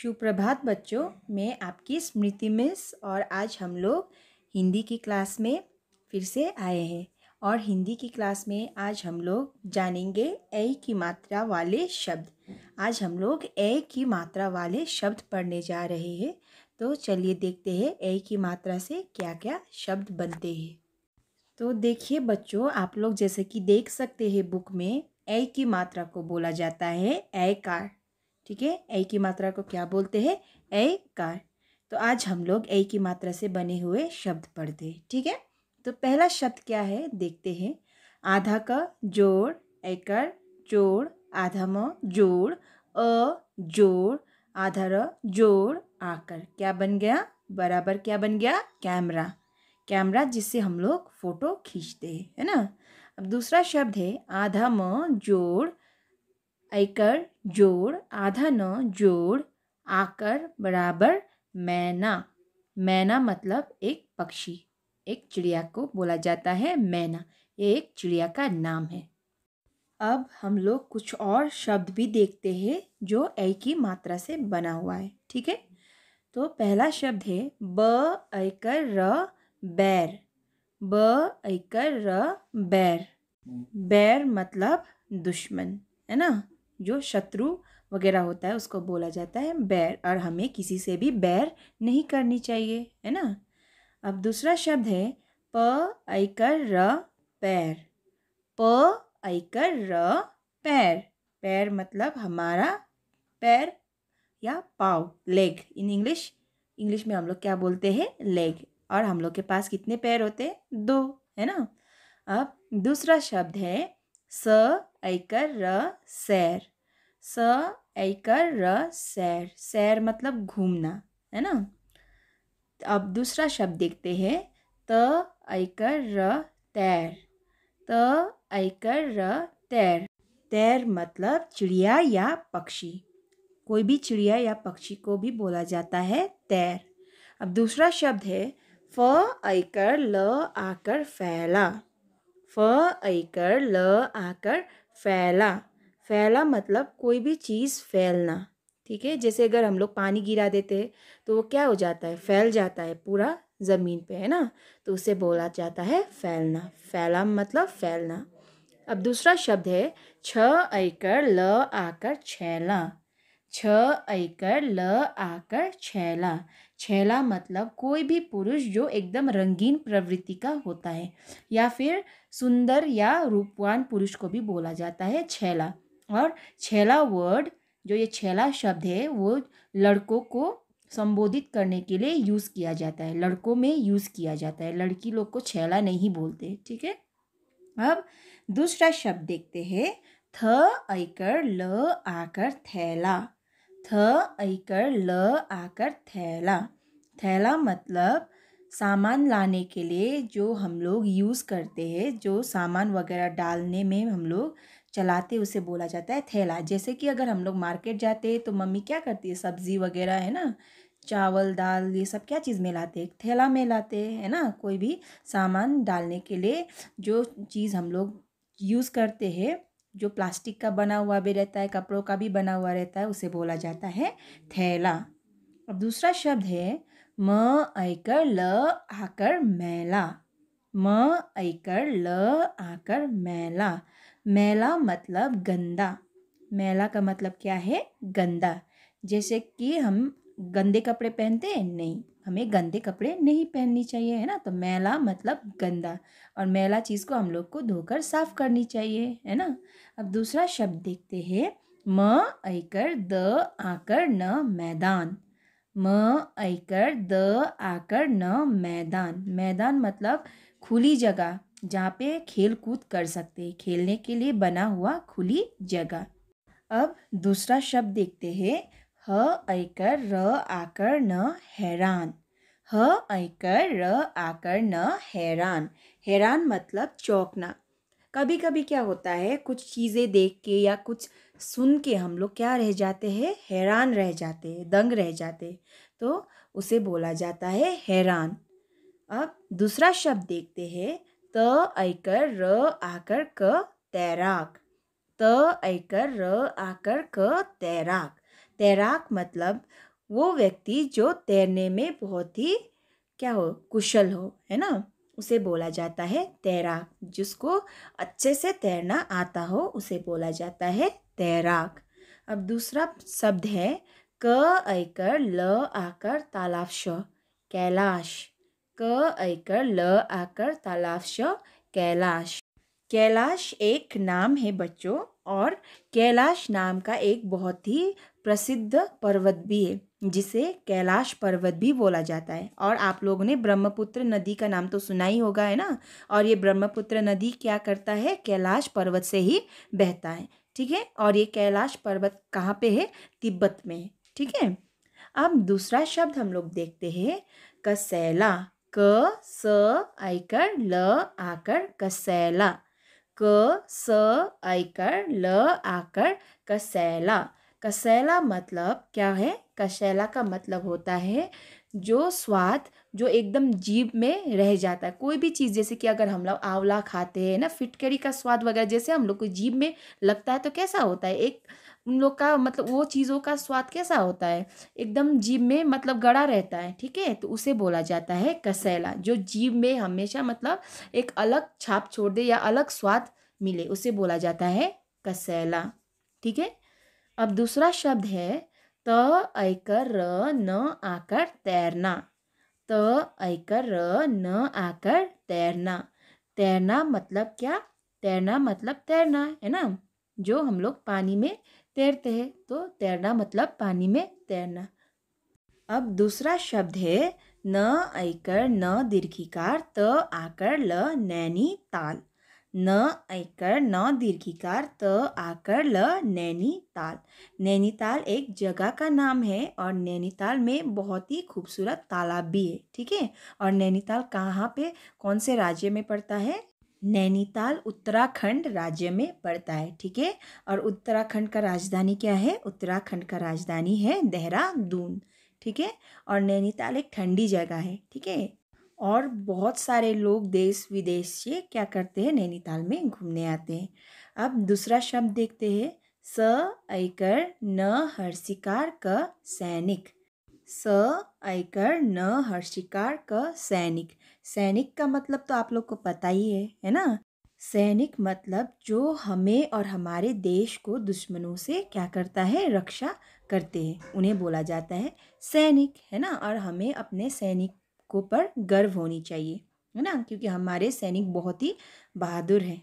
सुप्रभात बच्चों मैं आपकी स्मृति मिस और आज हम लोग हिंदी की क्लास में फिर से आए हैं और हिंदी की क्लास में आज हम लोग जानेंगे ए की मात्रा वाले शब्द आज हम लोग ए की मात्रा वाले शब्द पढ़ने जा रहे हैं तो चलिए देखते हैं ए की मात्रा से क्या क्या शब्द बनते हैं तो देखिए बच्चों आप लोग जैसे कि देख सकते हैं बुक में ए की मात्रा को बोला जाता है ए कार ठीक है ए की मात्रा को क्या बोलते हैं ए कार तो आज हम लोग ए की मात्रा से बने हुए शब्द पढ़ते हैं ठीक है तो पहला शब्द क्या है देखते हैं आधा का जोड़ एकड़ जोड़ आधा म जोड़ अ जोड़ आधा र जोड़ आकर क्या बन गया बराबर क्या बन गया कैमरा कैमरा जिससे हम लोग फ़ोटो खींचते हैं है ना अब दूसरा शब्द है आधा म जोड़ ऐकर जोड़ आधा न जोड़ आकर बराबर मैना मैना मतलब एक पक्षी एक चिड़िया को बोला जाता है मैना ये एक चिड़िया का नाम है अब हम लोग कुछ और शब्द भी देखते हैं जो ऐ की मात्रा से बना हुआ है ठीक है तो पहला शब्द है ब ऐकर र बैर ब ऐकर र बैर बैर मतलब दुश्मन है ना जो शत्रु वगैरह होता है उसको बोला जाता है बैर और हमें किसी से भी बैर नहीं करनी चाहिए है ना अब दूसरा शब्द है प आकर र पैर प आकर र पैर पैर मतलब हमारा पैर या पाव लेग इन इंग्लिश इंग्लिश में हम लोग क्या बोलते हैं लेग और हम लोग के पास कितने पैर होते हैं दो है ना अब दूसरा शब्द है स आकर र सैर स ऐकर र सैर सैर मतलब घूमना है ना अब दूसरा शब्द देखते हैं त ऐकर र तैर त ऐकर र तैर तैर मतलब चिड़िया या पक्षी कोई भी चिड़िया या पक्षी को भी बोला जाता है तैर अब दूसरा शब्द है फ ऐकर ल आकर फैला फ ऐकर ल आकर फैला फैला मतलब कोई भी चीज़ फैलना ठीक है जैसे अगर हम लोग पानी गिरा देते हैं तो वो क्या हो जाता है फैल जाता है पूरा ज़मीन पे है ना तो उसे बोला जाता है फैलना फैला मतलब फैलना अब दूसरा शब्द है छ आकर ल आकर छैला छ आकर ल आकर छैला छैला मतलब कोई भी पुरुष जो एकदम रंगीन प्रवृत्ति का होता है या फिर सुंदर या रूपवान पुरुष को भी बोला जाता है छैला और छेला वर्ड जो ये छेला शब्द है वो लड़कों को संबोधित करने के लिए यूज़ किया जाता है लड़कों में यूज़ किया जाता है लड़की लोग को छेला नहीं बोलते ठीक है अब दूसरा शब्द देखते हैं थ आकर ल आकर थैला थ आकर ल आकर थैला थैला मतलब सामान लाने के लिए जो हम लोग यूज़ करते हैं जो सामान वगैरह डालने में हम लोग चलाते उसे बोला जाता है थैला जैसे कि अगर हम लोग मार्केट जाते हैं तो मम्मी क्या करती है सब्ज़ी वगैरह है ना चावल दाल ये सब क्या चीज़ में लाते हैं थैला में लाते है ना कोई भी सामान डालने के लिए जो चीज़ हम लोग यूज़ करते हैं जो प्लास्टिक का बना हुआ भी रहता है कपड़ों का भी बना हुआ रहता है उसे बोला जाता है थैला अब दूसरा शब्द है म आकर ल आकर मैला म आकर ल आकर मैला मैला मतलब गंदा मैला का मतलब क्या है गंदा जैसे कि हम गंदे कपड़े पहनते हैं नहीं हमें गंदे कपड़े नहीं पहननी चाहिए है ना तो मैला मतलब गंदा और मैला चीज़ को हम लोग को धोकर साफ करनी चाहिए है ना अब दूसरा शब्द देखते हैं म आकर द आकर न मैदान म आकर द आकर न मैदान मैदान मतलब खुली जगह जहाँ पे खेल कूद कर सकते हैं खेलने के लिए बना हुआ खुली जगह अब दूसरा शब्द देखते हैं ह ऐकर र आकर न हैरान ह ऐकर र आकर न हैरान हैरान मतलब चौंकना कभी कभी क्या होता है कुछ चीज़ें देख के या कुछ सुन के हम लोग क्या रह जाते हैं हैरान रह जाते हैं दंग रह जाते हैं तो उसे बोला जाता है हैरान अब दूसरा शब्द देखते हैं त ऐकर र आकर क तैराक त ऐकर र आकर क तैराक तैराक मतलब वो व्यक्ति जो तैरने में बहुत ही क्या हो कुशल हो है ना उसे बोला जाता है तैराक जिसको अच्छे से तैरना आता हो उसे बोला जाता है तैराक अब दूसरा शब्द है क ऐकर ल आकर तालाब कैलाश क ऐकर ल आकर तालाश कैलाश कैलाश एक नाम है बच्चों और कैलाश नाम का एक बहुत ही प्रसिद्ध पर्वत भी है जिसे कैलाश पर्वत भी बोला जाता है और आप लोगों ने ब्रह्मपुत्र नदी का नाम तो सुना ही होगा है ना और ये ब्रह्मपुत्र नदी क्या करता है कैलाश पर्वत से ही बहता है ठीक है और ये कैलाश पर्वत कहाँ पे है तिब्बत में ठीक है अब दूसरा शब्द हम लोग देखते हैं कसैला क स आयकर ल आकर कसैला क स आयकर ल आकर कसैला कसैला मतलब क्या है कसैला का मतलब होता है जो स्वाद जो एकदम जीभ में रह जाता है कोई भी चीज़ जैसे कि अगर हम लोग आंवला खाते हैं ना फिटकरी का स्वाद वगैरह जैसे हम लोग को जीभ में लगता है तो कैसा होता है एक उन लोग का मतलब वो चीज़ों का स्वाद कैसा होता है एकदम जीभ में मतलब गड़ा रहता है ठीक है तो उसे बोला जाता है कसैला जो जीभ में हमेशा मतलब एक अलग छाप छोड़ दे या अलग स्वाद मिले उसे बोला जाता है कसैला ठीक है अब दूसरा शब्द है त आकर र न आकर तैरना त आकर र न आकर तैरना तैरना मतलब क्या तैरना मतलब तैरना है ना जो हम लोग पानी में तैरते हैं तो तैरना मतलब पानी में तैरना अब दूसरा शब्द है न ऐकर न दीर्घिकार त आकर ल नैनी ताल न ऐकर न दीर्घिकार त आकर ल नैनीताल नैनीताल एक जगह का नाम है और नैनीताल में बहुत ही खूबसूरत तालाब भी है ठीक है और नैनीताल कहाँ पे कौन से राज्य में पड़ता है नैनीताल उत्तराखंड राज्य में पड़ता है ठीक है और उत्तराखंड का राजधानी क्या है उत्तराखंड का राजधानी है देहरादून ठीक है और नैनीताल एक ठंडी जगह है ठीक है और बहुत सारे लोग देश विदेश से क्या करते हैं नैनीताल में घूमने आते हैं अब दूसरा शब्द देखते हैं स ऐकर न हर शिकार क सैनिक स ऐकर न हर शिकार क सैनिक सैनिक का मतलब तो आप लोग को पता ही है है ना सैनिक मतलब जो हमें और हमारे देश को दुश्मनों से क्या करता है रक्षा करते हैं उन्हें बोला जाता है सैनिक है ना और हमें अपने सैनिकों पर गर्व होनी चाहिए है ना क्योंकि हमारे सैनिक बहुत ही बहादुर हैं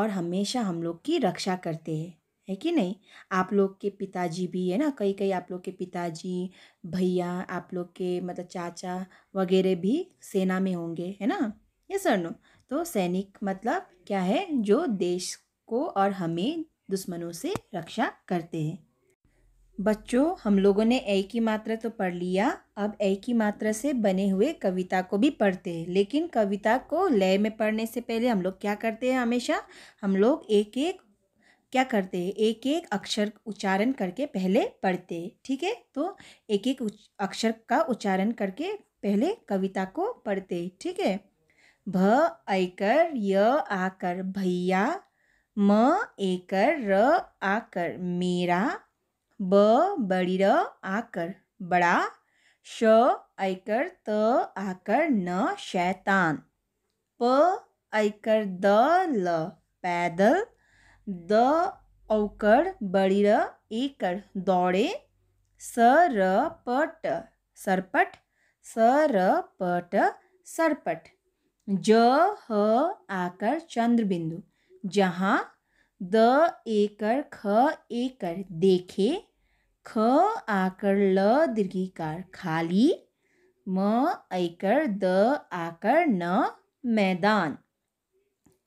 और हमेशा हम लोग की रक्षा करते हैं है कि नहीं आप लोग के पिताजी भी है ना कई कई आप लोग के पिताजी भैया आप लोग के मतलब चाचा वगैरह भी सेना में होंगे है ना ये सर नो तो सैनिक मतलब क्या है जो देश को और हमें दुश्मनों से रक्षा करते हैं बच्चों हम लोगों ने ए की मात्रा तो पढ़ लिया अब ए की मात्रा से बने हुए कविता को भी पढ़ते हैं लेकिन कविता को लय में पढ़ने से पहले हम लोग क्या करते हैं हमेशा हम लोग एक एक क्या करते एक एक अक्षर उच्चारण करके पहले पढ़ते ठीक है तो एक एक अक्षर का उच्चारण करके पहले कविता को पढ़ते ठीक है भ ऐकर य आकर भैया म एकर र आकर मेरा ब बड़ी र आकर बड़ा श आकर त आकर न शैतान प आकर द ल पैदल द औकड़ बड़ी र एकड़ दौड़े स र पट सरपट स र पट सरपट ज ह आकर चंद्रबिंदु जहाँ द एकर ख एकर देखे ख आकर ल दीर्घिकार खाली म एकर द आकर न मैदान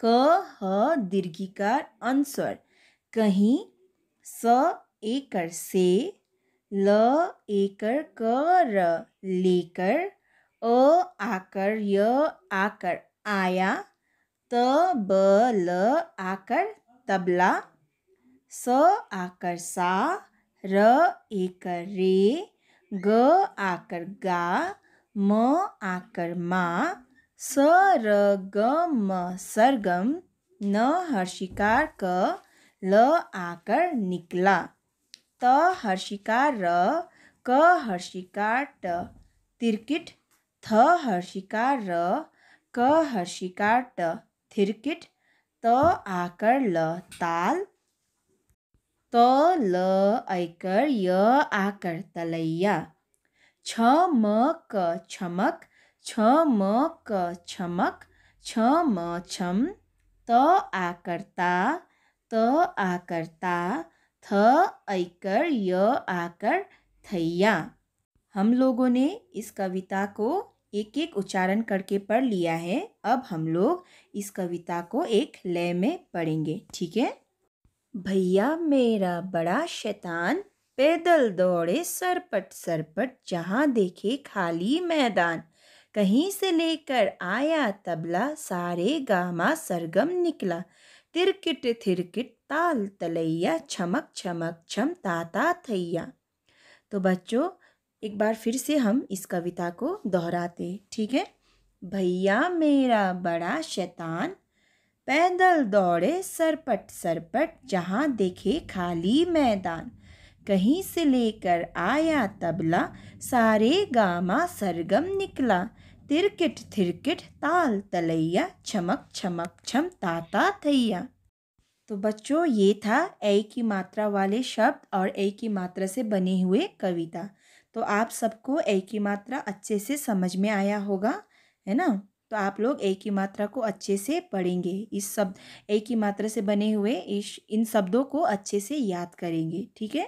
क ह दीर्घिकार अनुस्वर कहीं स एकर से ल एकर कर लेकर अ आकर य आकर आया त ब ल आकर तबला स आकर सा र एकर रे ग आकर गा म आकर मा स र ग म सरगम न हर्षिकार क ल आकार निकला त हर्षिकार र क हर्षिकार ट तिर्किट थ हर्षिकार र क हर्षिकार ट थिर्किट त आकर ल ताल त ल ऐकर य आकर तलैया छ म क छमक छ म क छमक छ म छम त आकर्ता त आकर्ता थ ऐकर य आकर थैया हम लोगों ने इस कविता को एक एक उच्चारण करके पढ़ लिया है अब हम लोग इस कविता को एक लय में पढ़ेंगे ठीक है भैया मेरा बड़ा शैतान पैदल दौड़े सरपट सरपट जहाँ देखे खाली मैदान कहीं से लेकर आया तबला सारे गामा सरगम निकला तिरकिट थिरकिट ताल तलैया छमक छमक छम ताता थैया तो बच्चों एक बार फिर से हम इस कविता को दोहराते ठीक है भैया मेरा बड़ा शैतान पैदल दौड़े सरपट सरपट जहाँ देखे खाली मैदान कहीं से लेकर आया तबला सारे गामा सरगम निकला तिरकिट थिरकिट ताल तलैया छमक छमक छम ताता थैया तो बच्चों ये था ए की मात्रा वाले शब्द और ए की मात्रा से बने हुए कविता तो आप सबको ए की मात्रा अच्छे से समझ में आया होगा है ना तो आप लोग ए की मात्रा को अच्छे से पढ़ेंगे इस शब्द ए की मात्रा से बने हुए इस इन शब्दों को अच्छे से याद करेंगे ठीक है